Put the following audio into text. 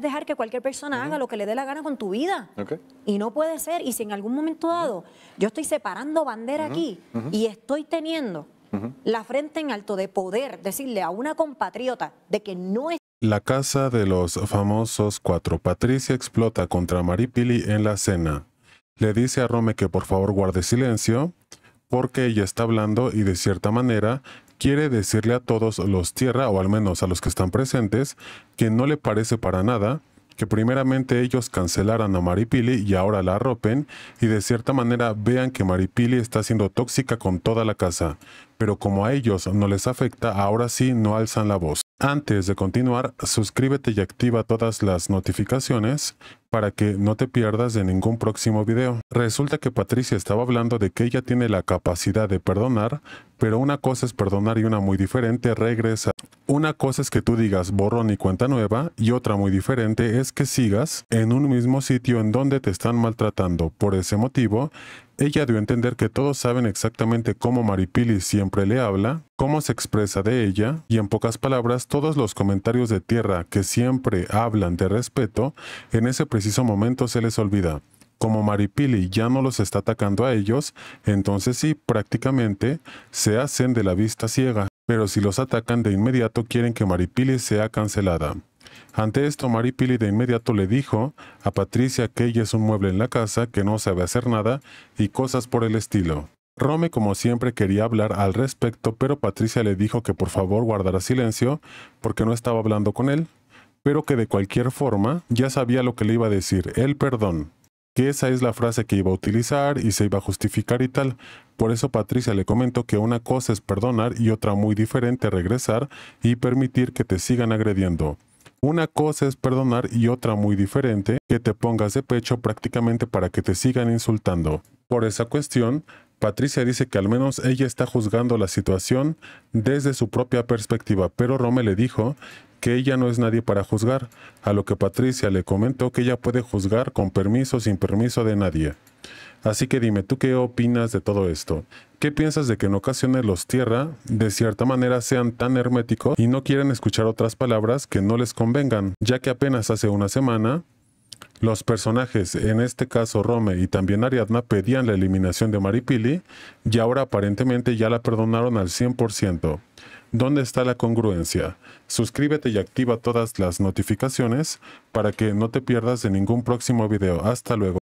dejar que cualquier persona haga lo que le dé la gana con tu vida. Y no puede ser. Y si en algún momento dado yo estoy separando bandera aquí y estoy teniendo la frente en alto de poder decirle a una compatriota de que no es... La casa de los famosos cuatro. Patricia explota contra Maripili en la cena. Le dice a Rome que por favor guarde silencio porque ella está hablando y de cierta manera quiere decirle a todos los tierra, o al menos a los que están presentes, que no le parece para nada que primeramente ellos cancelaran a Maripili y ahora la arropen y de cierta manera vean que Maripili está siendo tóxica con toda la casa. Pero como a ellos no les afecta, ahora sí no alzan la voz. Antes de continuar, suscríbete y activa todas las notificaciones para que no te pierdas de ningún próximo video. Resulta que Patricia estaba hablando de que ella tiene la capacidad de perdonar, pero una cosa es perdonar y una muy diferente regresa. Una cosa es que tú digas borrón y cuenta nueva y otra muy diferente es que sigas en un mismo sitio en donde te están maltratando. Por ese motivo, ella dio a entender que todos saben exactamente cómo Maripili siempre le habla, cómo se expresa de ella, y en pocas palabras todos los comentarios de tierra que siempre hablan de respeto, en ese preciso momento se les olvida. Como Maripili ya no los está atacando a ellos, entonces sí, prácticamente se hacen de la vista ciega pero si los atacan de inmediato quieren que Maripili sea cancelada. Ante esto, Maripili de inmediato le dijo a Patricia que ella es un mueble en la casa, que no sabe hacer nada y cosas por el estilo. Rome, como siempre, quería hablar al respecto, pero Patricia le dijo que por favor guardara silencio porque no estaba hablando con él, pero que de cualquier forma ya sabía lo que le iba a decir, el perdón que esa es la frase que iba a utilizar y se iba a justificar y tal. Por eso Patricia le comentó que una cosa es perdonar y otra muy diferente regresar y permitir que te sigan agrediendo. Una cosa es perdonar y otra muy diferente que te pongas de pecho prácticamente para que te sigan insultando. Por esa cuestión, Patricia dice que al menos ella está juzgando la situación desde su propia perspectiva, pero Rome le dijo que ella no es nadie para juzgar, a lo que Patricia le comentó que ella puede juzgar con permiso o sin permiso de nadie. Así que dime, ¿tú qué opinas de todo esto? ¿Qué piensas de que en ocasiones los tierra, de cierta manera, sean tan herméticos y no quieren escuchar otras palabras que no les convengan? Ya que apenas hace una semana, los personajes, en este caso Rome y también Ariadna, pedían la eliminación de Maripili y ahora aparentemente ya la perdonaron al 100%. ¿Dónde está la congruencia? Suscríbete y activa todas las notificaciones para que no te pierdas de ningún próximo video. Hasta luego.